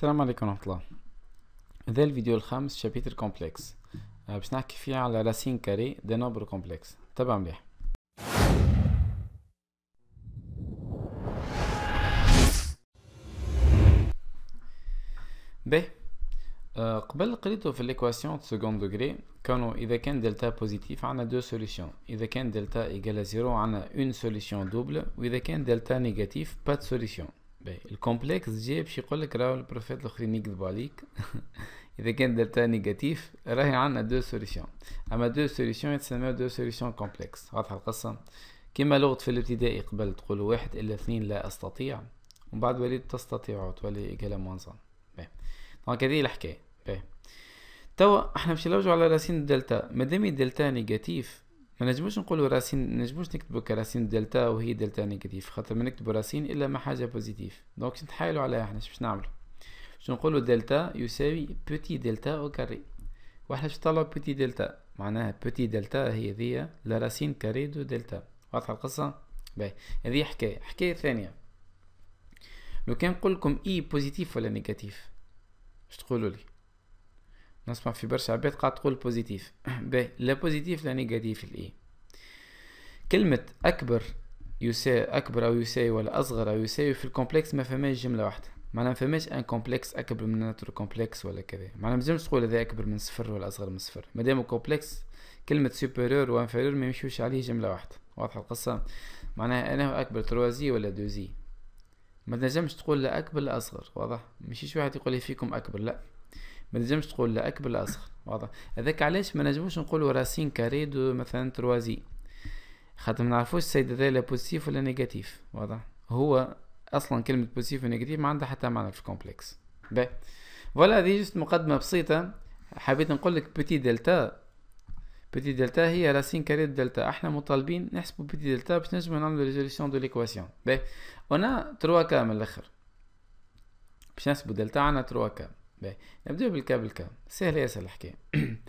السلام عليكم ورحمة الله هذا الفيديو الخامس شابيتر كومبلكس آه، باش نحكي فيه على راسين كاري دي نوبر كومبلكس تابع مليح ب آه قبل قريتو في الايكواسيون سكوند دوغري كانوا اذا كان دلتا بوزيتيف عندنا دو سوليسيون اذا كان دلتا ايجال زيرو عندنا اون سوليسيون دوبل واذا كان دلتا نيجاتيف با سوليسيون باهي الكومبلكس جاي باش يقول لك راه البروفيت الاخرين يكذبوا عليك اذا كان دلتا نيجاتيف راهي عندنا دو سوليسيون اما دو سوليسيون يتسمى دو سوليسيون كومبلكس واضحه القصه كما لغت في الابتدائي قبل تقول واحد الا اثنين لا استطيع ومن بعد وليت تستطيع تولي كلام منظم باهي دونك هذه الحكايه باهي توا احنا باش نلوجو على راسين الدلتا مادام الدلتا نيجاتيف ما نجموش نقولوا راسين ما نجموش نكتبوا كراسين دلتا وهي دلتا نيجاتيف خاطر ما نكتبوا راسين الا ما حاجه بوزيتيف دونك نتحايلوا عليها احنا باش نعملوا باش نقولوا دلتا يساوي بوتي دلتا او كاري واحنا باش نطلعوا بوتي دلتا معناها بوتي دلتا هي ذي لا راسين كاري دو دلتا واضحه القصه باهي هذه حكايه حكايه ثانيه لو كان نقول لكم اي e بوزيتيف ولا نيجاتيف باش تقولوا لي نسمع في برشا عباد قاعد تقول بوزيتيف باهي لا بوزيتيف لا نيجاتيف الاي كلمة أكبر يساوي أكبر أو يساوي ولا أصغر أو يساوي في الكومبلكس ما فماش جملة واحدة معناها ما فماش ان كومبلكس اكبر من ناتور كومبلكس ولا كذا معناها ما تنجمش تقول هذا اكبر من صفر ولا اصغر من صفر مادام كومبلكس كلمة سوبيريور انفيريور ما يمشيوش عليه جملة واحدة واضحة القصة معناها انا اكبر تروازي ولا دوزي ما تنجمش تقول لا اكبر لا اصغر واضح مشيش واحد يقول لي فيكم اكبر لا ما نجمش تقول لا اكبر لا اصغر واضح هذاك علاش ما نجموش نقولوا راسين كاري دو مثلا تروازي خاطر ما نعرفوش السيد هذا لا بوزيتيف ولا نيجاتيف واضح هو اصلا كلمه بوزيتيف ونيجاتيف ما عندها حتى معنى في الكومبلكس باهي فوالا هذه جست مقدمه بسيطه حبيت نقول لك بيتي دلتا بيتي دلتا هي راسين كاري دلتا احنا مطالبين نحسبوا بيتي دلتا باش نجمو نعملو ريزوليسيون دو ليكواسيون باهي اون تروا كا من الاخر باش نحسبوا دلتا عندنا تروا كا باهي نبداو بالكا بالكا سهل ياسر الحكايه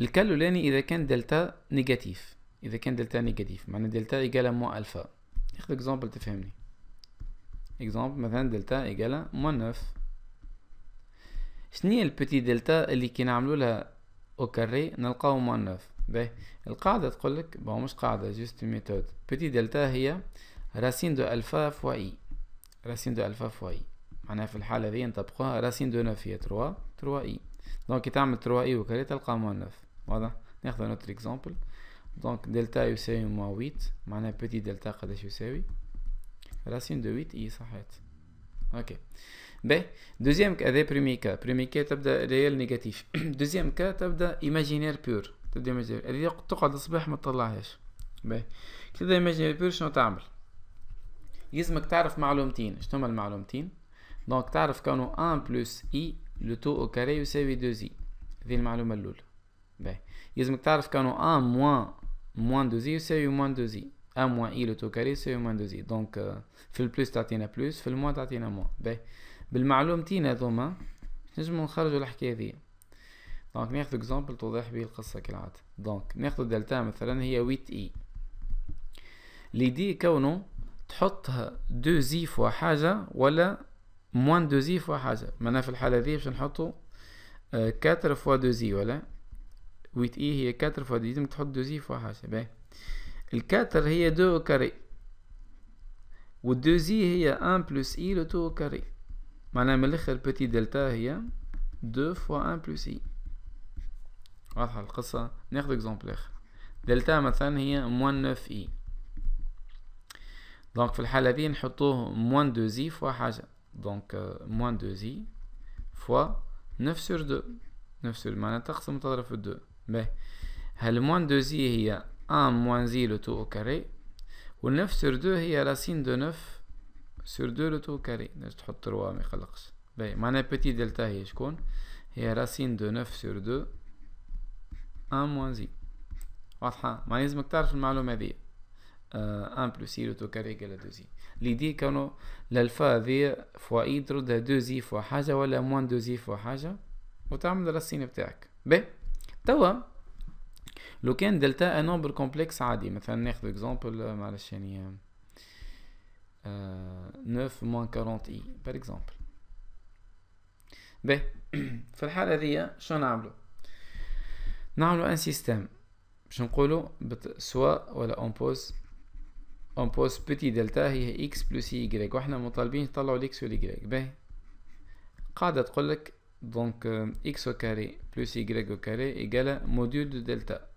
الكا الاولاني اذا كان دلتا نيجاتيف اذا كان دلتا نيجاتيف معنى دلتا ايجالا موان الفا ناخذ إكزامبل تفهمني إكزامبل مثلا دلتا ايجالا موان نوف شنو البتي دلتا اللي كي نعملو لها او كاري نلقاو موان نوف باهي القاعده تقول لك بون مش قاعده جوست ميثود بتي دلتا هي راسين دو الفا فوا اي راسين دو الفا فوا اي معناها في الحالة ذي نطبقوها راسين دو نوف هي تروا تروا اي دونك كي تعمل تروا اي وكالي تلقى موان نوف واضح ناخذ نوتر اكزومبل دونك دلتا يساوي موان ويت معناها بوتي دلتا قداش يساوي راسين دو ويت اي صحيت اوكي باهي دوزيام كا هذا بريمي كا بريمي كا تبدا ريال نيجاتيف دوزيام كا تبدا ايماجينير بيور تبدا ايماجينير هذه تقعد الصباح ما تطلعهاش باهي كي تبدا ايماجينير بيور شنو تعمل يلزمك تعرف معلومتين شنو هما المعلومتين دونك تعرف كونه 1 بلس اي لو تو او كاري يساوي 2 اي هذه المعلومة الأولى باهي يلزمك تعرف كانو 1 موان موان 2 اي يساوي موان 2 اي 1 موان اي لو تو كاري يساوي موان 2 اي دونك في البلس تعطينا بلس في الموان تعطينا موان باهي بالمعلومتين هذوما نجمو نخرجوا الحكاية ذي دونك ناخذ اكزامبل توضح به القصة كالعادة دونك ناخذ دلتا مثلا هي 8 اي ليدي كونو تحطها 2 زي فوا حاجة ولا موان دو زي فوا حاجة معناها في الحالة ذي باش نحطو آه، كاتر فوا دو زي ولا ويت اي هي كاتر فوا دو زي لازمك تحط دو زي فوا حاجة باهي الكاتر هي دو كاري والدو زي هي ان بلس اي لو تو كاري معناها من الاخر بتي دلتا هي دو فوا ان بلس اي واضحة القصة ناخد اكزومبل اخر دلتا مثلا هي موان نوف اي دونك في الحالة ذي نحطوه موان دو زي فوا حاجة donc euh, moins 2i fois 9 sur 2 9 sur معناتها تقسم وتضرب في 2 باهي هل moins 2i هي 1 moins i le tout au carré و 9 sur 2 هي racine de 9 sur 2 le tout au carré نجم تحط 3 ما يقلقش باهي معناها بيتي دلتا هي شكون هي racine de 9 sur 2 1 moins i واضحة ما لازمك تعرف المعلومة هذه 1 بلوس اي لو كاري ايكال 2 زي ليدي كانوا الالفا هذيا فوا اي تردها 2 زي فوا حاجه ولا موان 2 زي فوا حاجه وتعمل الرسينه بتاعك باهي توا لو كان دلتا ان نومبر كومبلكس عادي مثلا ناخذ اكزومبل معلش يعني آه 9 موان 40 اي بار اكزومبل باهي في الحاله هذيا شنو نعملو نعملو ان سيستم باش نقولو سوا ولا اون بوز on pose petit delta هي x plus y واحنا مطالبين يطلعوا x y باهي ben, قاعدة تقول لك دونك euh, x au carré plus y au carré égale module de delta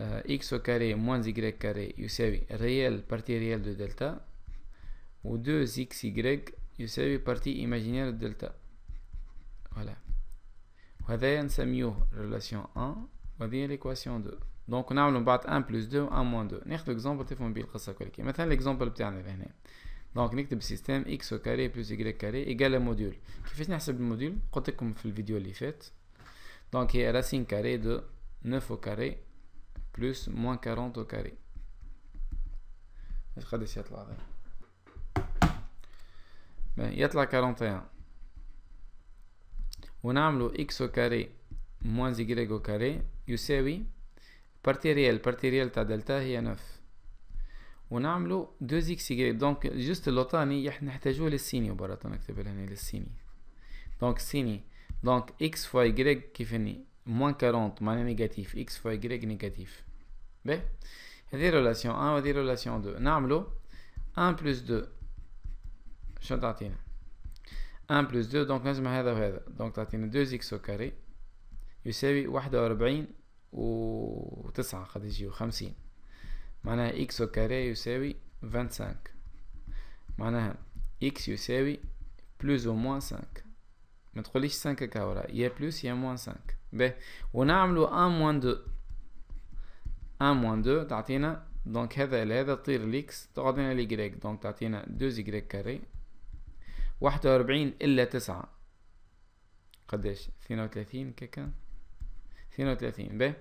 euh, x au carré moins y carré يساوي réel partie réelle de delta ou 2xy la partie imaginaire de delta voilà وهذا نسميوه relation 1 وهذه l'équation 2 donc, on a un 1 plus 2, 1 moins 2. On deux à Maintenant, l'exemple Donc, on a x au carré plus y au carré égale module. le module. côté comme vidéo l'a Donc, il y a racine carrée de 9 au carré plus moins 40 au carré. Je vais de Il y 41. On a x au carré moins y au carré. Vous oui partie réelle, partie réelle il y a 9 ونعملو 2 xy Donc, juste جست لوطاني نحتاجوه للسيني مباراة نكتب لهنا للسيني Donc, سيني دونك x fois y finit moins 40 moins négatif. x fois y négatif. باهي Des relations 1 des relations 2 نعملو 1 plus 2 شنو 1 plus 2 donc, نجمع هذا وهذا 2 x au carré يساوي 41 وتسعة قد يجيو خمسين معناها إكس كاري يساوي فانتسانك معناها إكس يساوي بلوز أو موان سانك ما تقوليش سانك هكا ورا يا بلوس يا موان سانك باهي ونعملو أن موان دو أن موان دو تعطينا دونك هذا لهذا طير الإكس تقعد لنا الإيكغيك دونك تعطينا دوز إيكغيك كاري واحد واربعين إلا تسعة قداش اثنين وثلاثين كيكا اثنين وتلاتين ب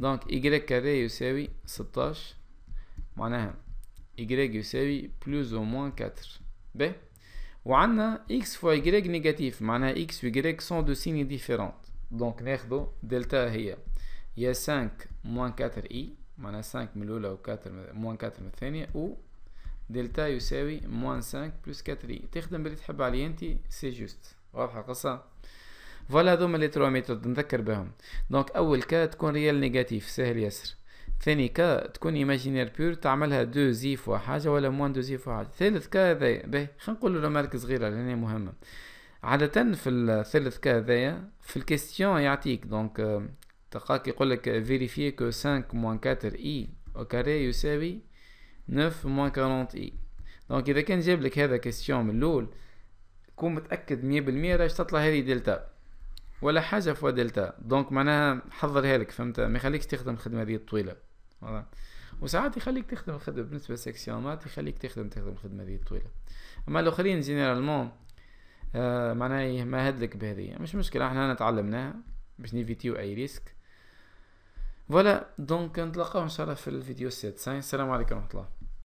دونك إيجريك كاري يساوي ستاش معناها إيجريك يساوي بلوز أو موان كاتر ب وعندنا إكس فوا إيجريك نيجاتيف معناها إكس و إيجريك سون دو سيني ديفيرونت دونك ناخدو دلتا هي يا سانك موان كاتر إي معناها سانك من الأولى و كاتر موان كاتر من الثانية و دلتا يساوي موان سانك بلوس كاتر إي تخدم باللي تحب عليا أنتي سي جوست واضحة القصة فوالا هذوما لي تروا ميثود نذكر بهم دونك اول كا تكون ريال نيجاتيف ساهل ياسر ثاني كا تكون ايماجينير بيور تعملها دو زي فوا حاجه ولا موان دو زي فوا حاجه ثالث كا هذايا باهي خلينا نقولوا رمارك صغيره لان مهمه عادة في الثالث كا هذايا في الكيستيون يعطيك دونك تلقاك آه، يقول لك فيريفي كو 5 موان 4 اي او كاري يساوي 9 موان 40 اي دونك اذا كان جاب لك هذا كيستيون من الاول كون متاكد 100% راش تطلع هذه دلتا ولا حاجه فوا دلتا دونك معناها حضرها لك فهمت ما يخليكش تخدم الخدمه هذه الطويله وساعات يخليك تخدم الخدمه بالنسبه لسيكسيون مات يخليك تخدم تخدم الخدمه هذه الطويله اما الاخرين جينيرالمون آه معناها يمهدلك إيه، بهذه مش مشكله احنا نتعلمناها باش نيفيتيو اي ريسك فوالا دونك نتلاقاو ان شاء الله في الفيديو السادس السلام عليكم ورحمه الله